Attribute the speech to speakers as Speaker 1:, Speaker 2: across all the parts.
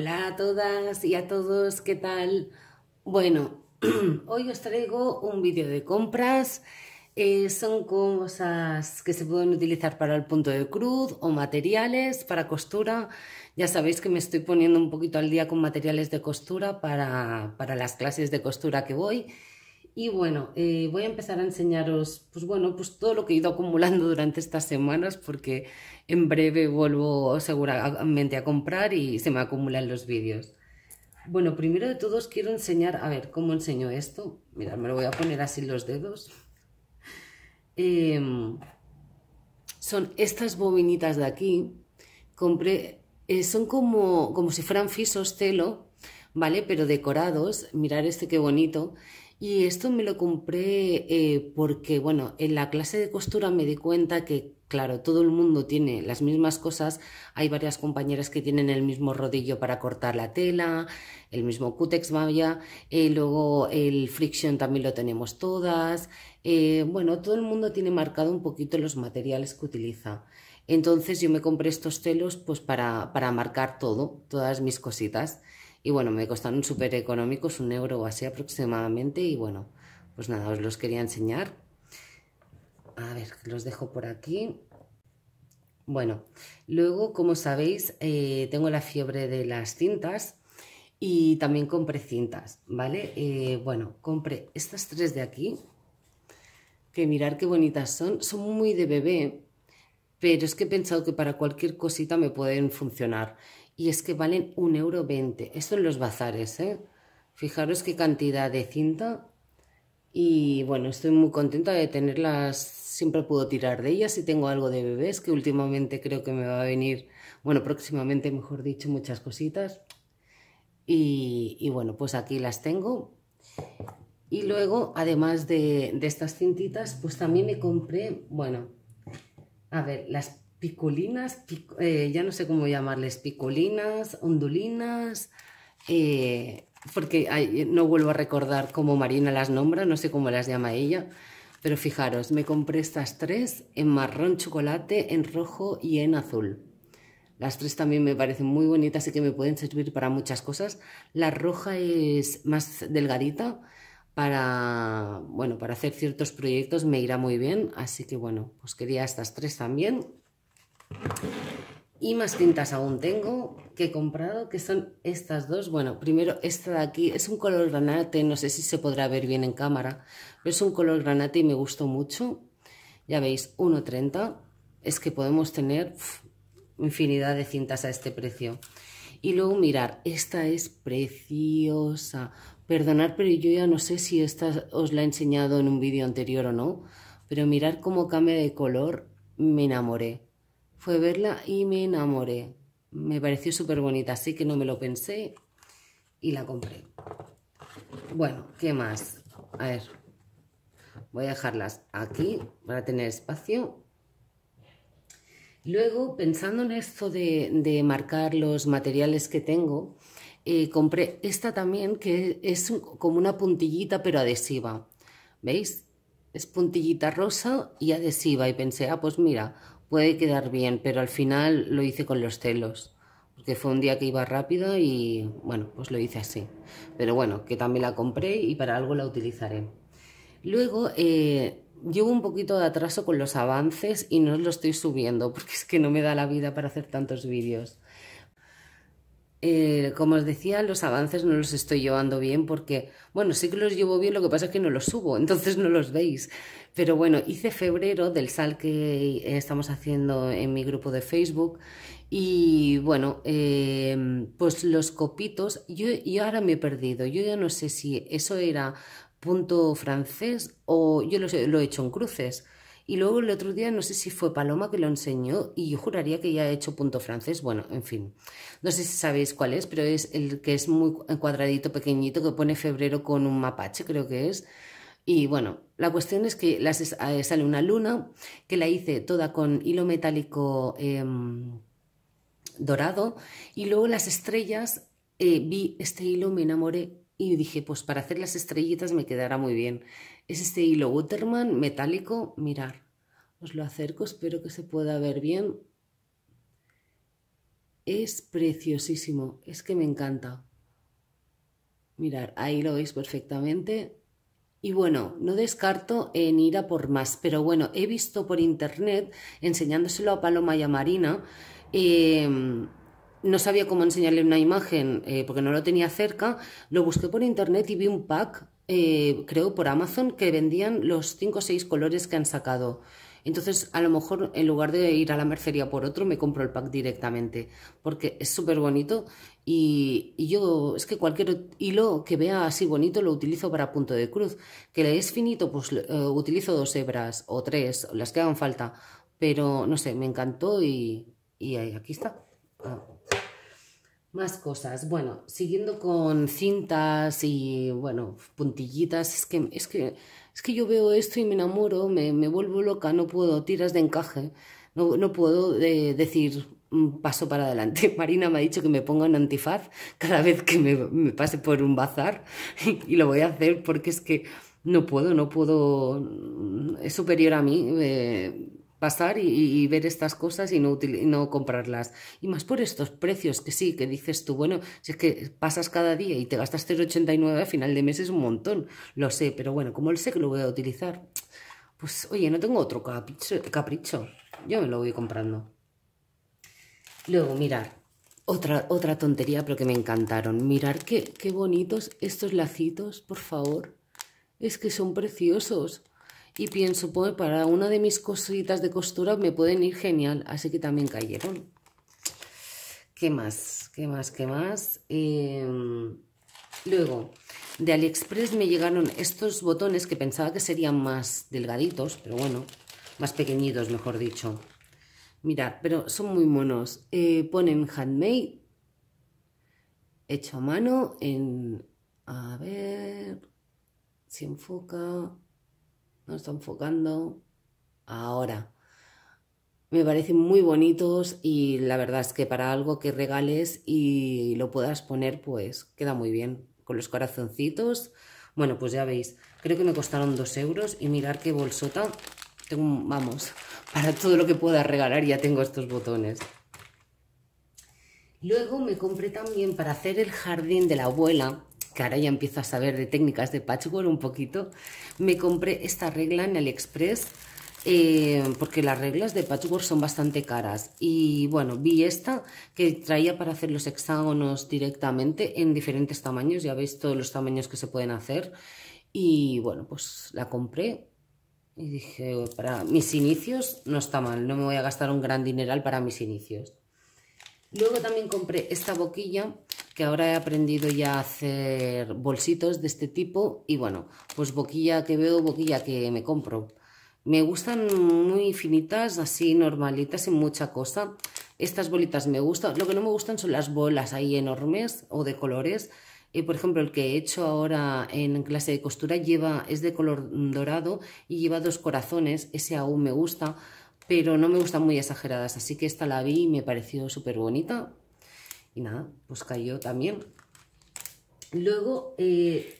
Speaker 1: Hola a todas y a todos, ¿qué tal? Bueno, hoy os traigo un vídeo de compras. Eh, son cosas que se pueden utilizar para el punto de cruz o materiales para costura. Ya sabéis que me estoy poniendo un poquito al día con materiales de costura para, para las clases de costura que voy. Y bueno, eh, voy a empezar a enseñaros, pues bueno, pues todo lo que he ido acumulando durante estas semanas, porque en breve vuelvo seguramente a comprar y se me acumulan los vídeos. Bueno, primero de todos quiero enseñar, a ver, ¿cómo enseño esto? Mirad, me lo voy a poner así los dedos. Em, son estas bobinitas de aquí. Compré, eh, son como, como si fueran fisos celo, ¿vale? Pero decorados. Mirad este qué bonito. Y esto me lo compré eh, porque, bueno, en la clase de costura me di cuenta que, claro, todo el mundo tiene las mismas cosas. Hay varias compañeras que tienen el mismo rodillo para cortar la tela, el mismo cutex maya, luego el friction también lo tenemos todas. Eh, bueno, todo el mundo tiene marcado un poquito los materiales que utiliza. Entonces yo me compré estos telos pues para marcar todo, todas mis cositas. Y bueno, me costaron súper económicos, un euro o así aproximadamente. Y bueno, pues nada, os los quería enseñar. A ver, los dejo por aquí. Bueno, luego, como sabéis, eh, tengo la fiebre de las cintas y también compré cintas, ¿vale? Eh, bueno, compré estas tres de aquí, que mirar qué bonitas son. Son muy de bebé, pero es que he pensado que para cualquier cosita me pueden funcionar y es que valen un euro veinte. Esto en los bazares, ¿eh? Fijaros qué cantidad de cinta. Y bueno, estoy muy contenta de tenerlas. Siempre puedo tirar de ellas y tengo algo de bebés que últimamente creo que me va a venir, bueno, próximamente, mejor dicho, muchas cositas. Y, bueno, pues aquí las tengo. Y luego, además de, de estas cintitas, pues también me compré, bueno, a ver, las picolinas, eh, ya no sé cómo llamarles, picolinas, ondulinas, eh, porque no vuelvo a recordar cómo Marina las nombra, no sé cómo las llama ella, pero fijaros, me compré estas tres en marrón chocolate, en rojo y en azul. Las tres también me parecen muy bonitas y que me pueden servir para muchas cosas. La roja es más delgadita para, bueno, para hacer ciertos proyectos me irá muy bien, así que bueno, pues quería estas tres también y más cintas aún tengo que he comprado, que son estas dos. Bueno, primero esta de aquí es un color granate, no sé si se podrá ver bien en cámara, pero es un color granate y me gustó mucho. Ya veis, 1,30. Es que podemos tener infinidad de cintas a este precio. Y luego mirar, esta es preciosa. Perdonar, pero yo ya no sé si esta os la he enseñado en un vídeo anterior o no, pero mirar cómo cambia de color, me enamoré fue verla y me enamoré. Me pareció súper bonita, así que no me lo pensé y la compré. Bueno, ¿qué más? A ver, voy a dejarlas aquí para tener espacio. Luego, pensando en esto de, marcar los materiales que tengo, eh, compré esta también, que es como una puntillita pero adhesiva. ¿Veis? Es puntillita rosa y adhesiva. Y pensé, ah, pues mira, puede quedar bien, pero al final lo hice con los celos, porque fue un día que iba rápido y bueno, pues lo hice así. Pero bueno, que también la compré y para algo la utilizaré. Luego, eh, llevo un poquito de atraso con los avances y no lo estoy subiendo, porque es que no me da la vida para hacer tantos vídeos. Eh, como os decía, los avances no los estoy llevando bien porque, bueno, sí que los llevo bien, lo que pasa es que no los subo, entonces no los veis. Pero bueno, hice febrero del sal que estamos haciendo en mi grupo de Facebook y bueno, em, pues los copitos, yo, ahora me he perdido, yo ya no sé si eso era punto francés o yo lo he hecho en cruces y luego el otro día no sé si fue Paloma que lo enseñó y yo juraría que ya he hecho punto francés. Bueno, en fin, no sé si sabéis cuál es, pero es el que es muy cuadradito, pequeñito, que pone febrero con un mapache, creo que es. Y bueno, la cuestión es que eh, sale una luna que la hice toda con hilo metálico em, dorado y luego las estrellas, eh, vi este hilo, me enamoré y dije, pues para hacer las estrellitas me quedará muy bien. Es este hilo Waterman metálico, mirar. Os lo acerco, espero que se pueda ver bien. Es preciosísimo, es que me encanta. Mirar, ahí lo veis perfectamente. Y bueno, no descarto en ir a por más, pero bueno, he visto por internet, enseñándoselo a Paloma y a Marina, em, no sabía cómo enseñarle una imagen eh, porque no lo tenía cerca, lo busqué por internet y vi un pack eh, creo, por Amazon, que vendían los 5 o 6 colores que han sacado. Entonces, a lo mejor en lugar de ir a la mercería por otro, me compro el pack directamente, porque es súper bonito y, yo es que cualquier hilo que vea así bonito lo utilizo para punto de cruz. Que le es finito, pues eh, utilizo dos hebras o tres, las que hagan falta, pero no sé, me encantó y, aquí está. Ah. Más cosas. Bueno, siguiendo con cintas y, bueno, puntillitas. Es que, es que, es que yo veo esto y me enamoro, me, vuelvo loca, no puedo. Tiras de encaje. No, puedo eh, decir un mm, paso para adelante. Marina me ha dicho que me ponga un antifaz cada vez que me, pase por un bazar y, lo voy a hacer porque es que no puedo, no puedo. Mm, es superior a mí. Eh, pasar y, ver estas cosas y no, no comprarlas. Y más por estos precios que sí, que dices tú, bueno, si es que pasas cada día y te gastas 0,89 al final de mes es un montón, lo sé, pero bueno, como el sé que lo voy a utilizar, pues oye, no tengo otro capricho, capricho. yo me lo voy comprando. Luego, mirar, otra, otra tontería, pero que me encantaron. Mirar qué, qué bonitos estos lacitos, por favor. Es que son preciosos y pienso, pues para una de mis cositas de costura me pueden ir genial, así que también cayeron. ¿Qué más? ¿Qué más? ¿Qué más? Em, luego, de AliExpress me llegaron estos botones que pensaba que serían más delgaditos, pero bueno, más pequeñitos, mejor dicho. Mirad, pero son muy monos. Eh, ponen handmade, hecho a mano, en... A ver... Si enfoca nos está enfocando ahora. Me parecen muy bonitos y la verdad es que para algo que regales y lo puedas poner, pues queda muy bien. Con los corazoncitos, bueno, pues ya veis, creo que me costaron dos euros y mirar qué bolsota tengo, vamos, para todo lo que pueda regalar ya tengo estos botones. Luego me compré también para hacer el jardín de la abuela, que ahora ya empiezo a saber de técnicas de patchwork un poquito, me compré esta regla en Aliexpress eh, porque las reglas de patchwork son bastante caras y bueno, vi esta que traía para hacer los hexágonos directamente en diferentes tamaños, ya veis todos los tamaños que se pueden hacer y bueno, pues la compré y dije, para mis inicios no está mal, no me voy a gastar un gran dineral para mis inicios. Luego también compré esta boquilla que ahora he aprendido ya a hacer bolsitos de este tipo y bueno, pues boquilla que veo, boquilla que me compro. Me gustan muy finitas, así normalitas, y mucha cosa. Estas bolitas me gustan. Lo que no me gustan son las bolas ahí enormes o de colores. y eh, por ejemplo, el que he hecho ahora en clase de costura lleva es de color dorado y lleva dos corazones. Ese aún me gusta, pero no me gustan muy exageradas. Así que esta la vi y me pareció súper bonita. Y nada, pues cayó también. Luego eh,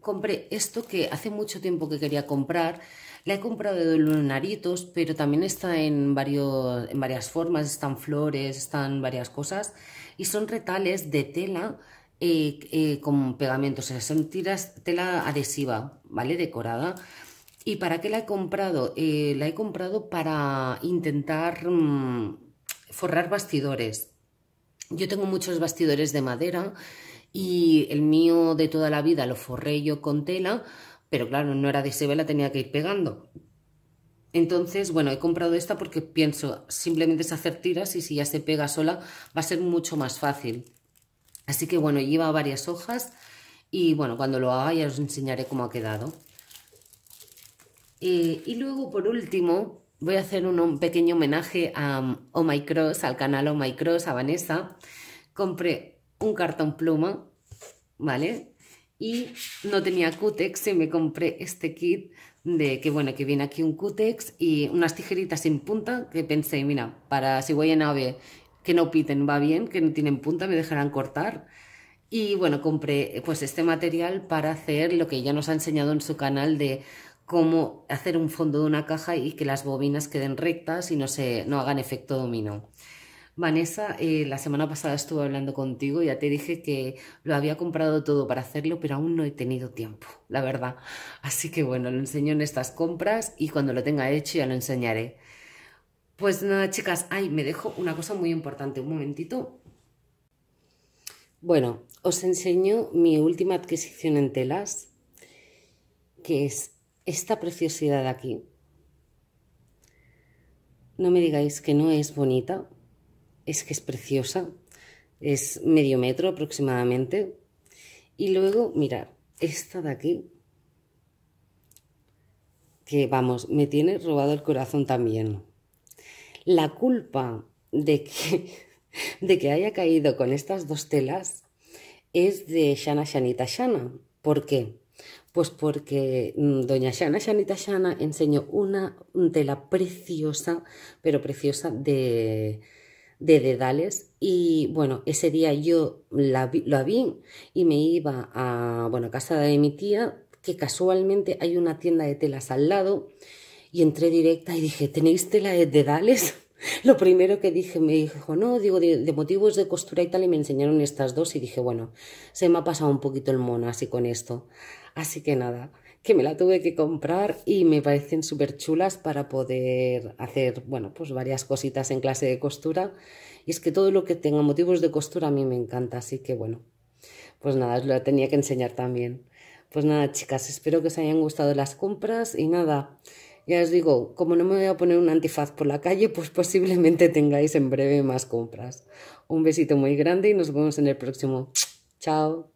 Speaker 1: compré esto que hace mucho tiempo que quería comprar. La he comprado de lunaritos, pero también está en, varios, en varias formas. Están flores, están varias cosas. Y son retales de tela eh, eh, con pegamentos. O sea, son tiras, tela adhesiva, ¿vale? Decorada. ¿Y para qué la he comprado? la he comprado para intentar mm, forrar bastidores. Yo tengo muchos bastidores de madera y el mío de toda la vida lo forré yo con tela, pero claro, no era de ese la tenía que ir pegando. Entonces, bueno, he comprado esta porque pienso, simplemente es hacer tiras y si ya se pega sola va a ser mucho más fácil. Así que bueno, lleva varias hojas y bueno, cuando lo haga ya os enseñaré cómo ha quedado. Eh, y luego, por último, voy a hacer un, pequeño homenaje a um, Oh My Cross, al canal Oh My Cross, a Vanessa. Compré un cartón pluma, ¿vale? Y no tenía cutex y me compré este kit de que, bueno, que viene aquí un cutex y unas tijeritas sin punta que pensé, mira, para si voy a ave que no piten, va bien, que no tienen punta, me dejarán cortar. Y bueno, compré pues este material para hacer lo que ya nos ha enseñado en su canal de cómo hacer un fondo de una caja y que las bobinas queden rectas y no, se, no hagan efecto dominó. Vanessa, eh, la semana pasada estuve hablando contigo, y ya te dije que lo había comprado todo para hacerlo, pero aún no he tenido tiempo, la verdad. Así que bueno, lo enseño en estas compras y cuando lo tenga hecho ya lo enseñaré. Pues nada, chicas, ay, me dejo una cosa muy importante, un momentito. Bueno, os enseño mi última adquisición en telas, que es esta preciosidad de aquí. No me digáis que no es bonita, es que es preciosa, es medio metro aproximadamente. Y luego, mirad, esta de aquí, que vamos, me tiene robado el corazón también. La culpa de que, de que haya caído con estas dos telas es de Shana Shanita Shana. ¿Por qué? Pues porque mm, doña Shana Shanita Shana enseñó una tela preciosa, pero preciosa de, de dedales y bueno, ese día yo la vi, y me iba a, bueno, casa de mi tía, que casualmente hay una tienda de telas al lado y entré directa y dije, ¿tenéis tela de dedales? Lo primero que dije, me dijo, no, digo, de, motivos de costura y tal, y me enseñaron estas dos y dije, bueno, se me ha pasado un poquito el mono así con esto. Así que nada, que me la tuve que comprar y me parecen súper chulas para poder hacer, bueno, pues varias cositas en clase de costura. Y es que todo lo que tenga motivos de costura a mí me encanta, así que bueno, pues nada, os lo tenía que enseñar también. Pues nada, chicas, espero que os hayan gustado las compras y nada, ya os digo, como no me voy a poner un antifaz por la calle, pues posiblemente tengáis en breve más compras. Un besito muy grande y nos vemos en el próximo. Chao.